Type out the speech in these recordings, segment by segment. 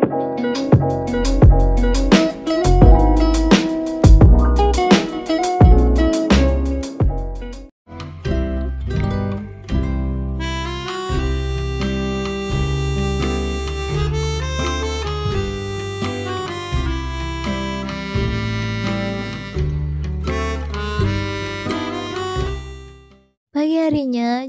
thank you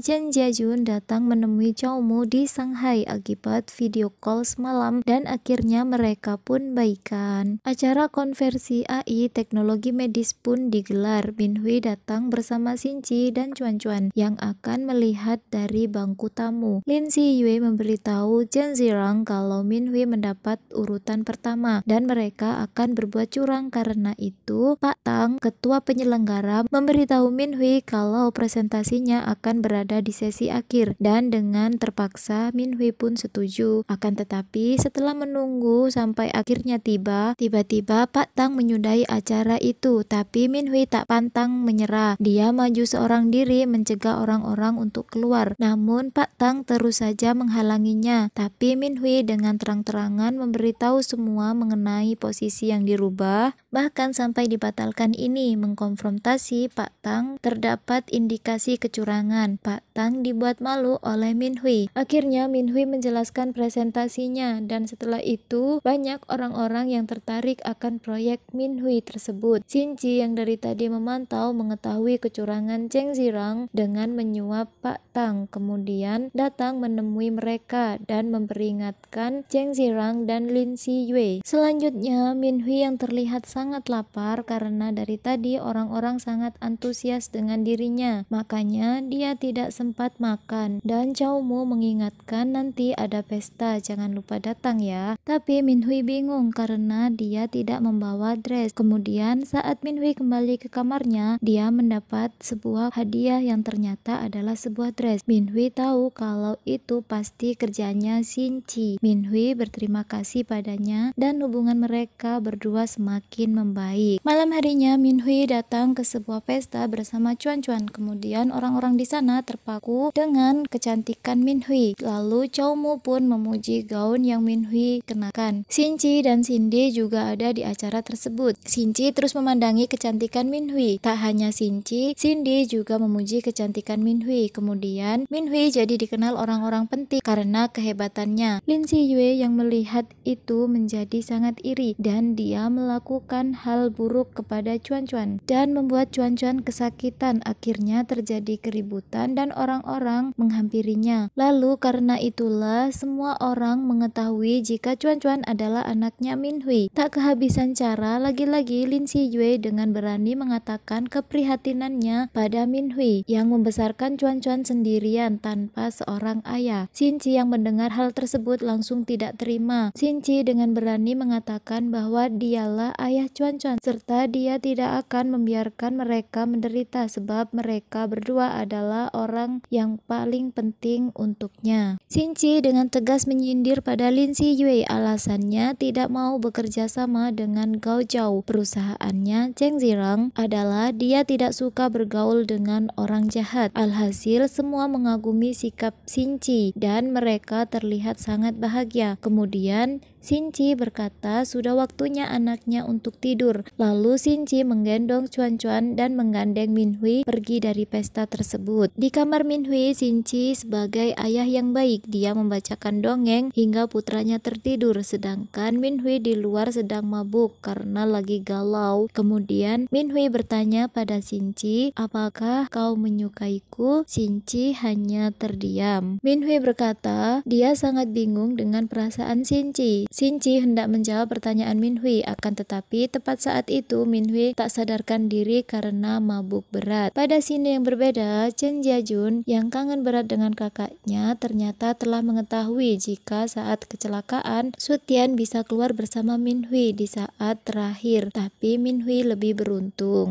Chen Jiajun datang menemui Chow Mu di Shanghai akibat video call semalam dan akhirnya mereka pun baikan. Acara konversi AI teknologi medis pun digelar. Bin Hui datang bersama Xin Qi dan Chuan Chuan yang akan melihat dari bangku tamu. Lin Si Yue memberitahu Chen Zirang kalau Min Hui mendapat urutan pertama dan mereka akan berbuat curang karena itu Pak Tang, ketua penyelenggara, memberitahu Min Hui kalau presentasinya akan berada berbicara di sesi akhir dan dengan terpaksa Min Hui pun setuju. Akan tetapi setelah menunggu sampai akhirnya tiba, tiba-tiba Pak Tang menyudahi acara itu tapi Min Hui tak pantang menyerah. Dia maju seorang diri mencegah orang-orang untuk keluar. Namun Pak Tang terus saja menghalanginya. Tapi Min Hui dengan terang-terangan memberitahu semua mengenai posisi yang dirubah bahkan sampai dibatalkan ini mengkonfrontasi Pak Tang terdapat indikasi kecurangan. Pak Tang dibuat malu oleh Min Hui. Akhirnya Min Hui menjelaskan presentasinya dan setelah itu banyak orang-orang yang tertarik akan proyek Min Hui tersebut. Ji yang dari tadi memantau mengetahui kecurangan Cheng Zirang dengan menyuap Pak Tang kemudian datang menemui mereka dan memperingatkan Cheng Zirang dan Lin Si Yue. Selanjutnya Min Hui yang terlihat sangat lapar karena dari tadi orang-orang sangat antusias dengan dirinya makanya dia tidak sempat makan. Dan Chaumu mengingatkan nanti ada pesta, jangan lupa datang ya. Tapi Min Hui bingung karena dia tidak membawa dress. Kemudian saat Min Hui kembali ke kamarnya, dia mendapat sebuah hadiah yang ternyata adalah sebuah dress. Min Hui tahu kalau itu pasti kerjanya Shin Chi Min Hui berterima kasih padanya dan hubungan mereka berdua semakin membaik. Malam harinya Min Hui datang ke sebuah pesta bersama cuan-cuan. Kemudian orang-orang di sana ter terpaku dengan kecantikan Min Hui Lalu Chow Mu pun memuji gaun yang Min Hui kenakan. Shinji dan Cindy juga ada di acara tersebut. Shinji terus memandangi kecantikan Min Hui. Tak hanya Sinci, Cindy juga memuji kecantikan Min Hui. Kemudian Min Hui jadi dikenal orang-orang penting karena kehebatannya. Lin Si Yue yang melihat itu menjadi sangat iri dan dia melakukan hal buruk kepada Chuan Chuan dan membuat Chuan Chuan kesakitan. Akhirnya terjadi keributan dan kebanyakan orang-orang menghampirinya. Lalu karena itulah semua orang mengetahui jika cuan-cuan adalah anaknya Min Hui. Tak kehabisan cara, lagi-lagi Lin Si Yue dengan berani mengatakan keprihatinannya pada Min Hui yang membesarkan cuan-cuan sendirian tanpa seorang ayah. Xin Qi yang mendengar hal tersebut langsung tidak terima. Xin Qi dengan berani mengatakan bahwa dialah ayah cuan-cuan serta dia tidak akan membiarkan mereka menderita sebab mereka berdua adalah orang orang yang paling penting untuknya. Sinci dengan tegas menyindir pada Lin Si Yue alasannya tidak mau bekerja sama dengan Gao Zhao. Perusahaannya Cheng Zirang adalah dia tidak suka bergaul dengan orang jahat. Alhasil semua mengagumi sikap Sinci dan mereka terlihat sangat bahagia. Kemudian Sinci berkata sudah waktunya anaknya untuk tidur. Lalu Sinci menggendong Cuan Cuan dan menggandeng Minhui pergi dari pesta tersebut. Di kamar Menggambar Minhui Chi sebagai ayah yang baik, dia membacakan dongeng hingga putranya tertidur, sedangkan Min Hui di luar sedang mabuk karena lagi galau. Kemudian Min Hui bertanya pada Chi, apakah kau menyukaiku? Chi hanya terdiam. Min Hui berkata, dia sangat bingung dengan perasaan Chi. Shinchi. Chi hendak menjawab pertanyaan Min Hui, akan tetapi tepat saat itu Min Hui tak sadarkan diri karena mabuk berat. Pada sini yang berbeda, Chen Jiaju Jun yang kangen berat dengan kakaknya ternyata telah mengetahui jika saat kecelakaan Sutian bisa keluar bersama Min Hui di saat terakhir, tapi Min Hui lebih beruntung.